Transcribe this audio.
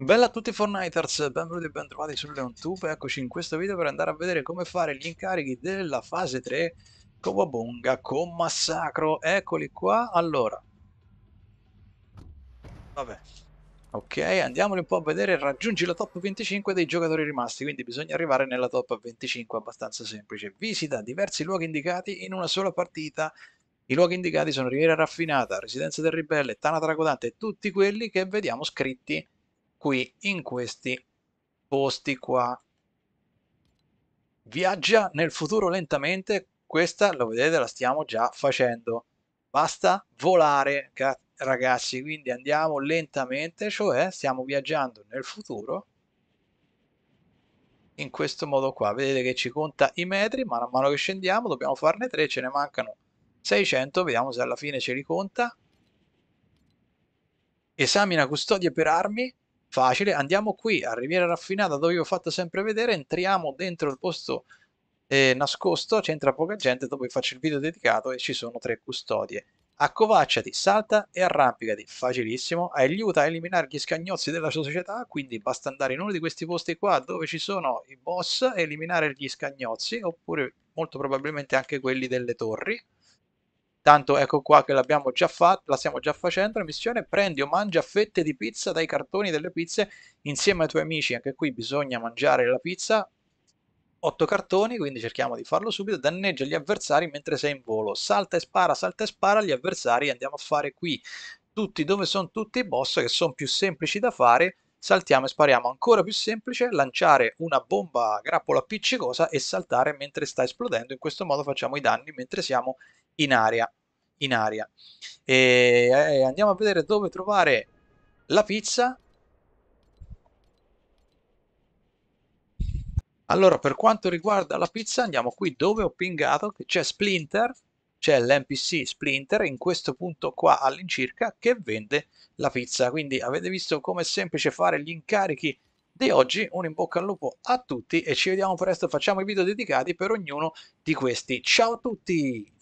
Bella a tutti Fortniters, benvenuti e bentrovati su LeonTube, eccoci in questo video per andare a vedere come fare gli incarichi della fase 3 con con Massacro, eccoli qua, allora Vabbè Ok, andiamoli un po' a vedere, raggiungi la top 25 dei giocatori rimasti, quindi bisogna arrivare nella top 25, abbastanza semplice Visita diversi luoghi indicati in una sola partita i luoghi indicati sono Riviera Raffinata, Residenza del Ribelle, Tana Tragodante e tutti quelli che vediamo scritti qui in questi posti qua viaggia nel futuro lentamente questa lo vedete la stiamo già facendo basta volare ragazzi quindi andiamo lentamente cioè stiamo viaggiando nel futuro in questo modo qua vedete che ci conta i metri man mano che scendiamo dobbiamo farne 3 ce ne mancano 600 vediamo se alla fine ce li conta esamina custodia per armi facile, andiamo qui a Riviera Raffinata dove vi ho fatto sempre vedere, entriamo dentro il posto eh, nascosto, c'entra poca gente, dopo vi faccio il video dedicato e ci sono tre custodie. Accovacciati, salta e arrampicati, facilissimo, aiuta a eliminare gli scagnozzi della sua società, quindi basta andare in uno di questi posti qua dove ci sono i boss, e eliminare gli scagnozzi, oppure molto probabilmente anche quelli delle torri, intanto ecco qua che l'abbiamo già fatto, la stiamo già facendo la missione, prendi o mangia fette di pizza dai cartoni delle pizze insieme ai tuoi amici, anche qui bisogna mangiare la pizza, 8 cartoni, quindi cerchiamo di farlo subito, danneggia gli avversari mentre sei in volo, salta e spara, salta e spara, gli avversari andiamo a fare qui tutti, dove sono tutti i boss che sono più semplici da fare, saltiamo e spariamo ancora più semplice lanciare una bomba grappola appiccicosa e saltare mentre sta esplodendo in questo modo facciamo i danni mentre siamo in aria in aria. E eh, andiamo a vedere dove trovare la pizza. Allora, per quanto riguarda la pizza, andiamo qui dove ho pingato, che c'è Splinter, c'è l'NPC Splinter, in questo punto qua all'incirca, che vende la pizza. Quindi avete visto come è semplice fare gli incarichi di oggi un in bocca al lupo a tutti e ci vediamo presto facciamo i video dedicati per ognuno di questi ciao a tutti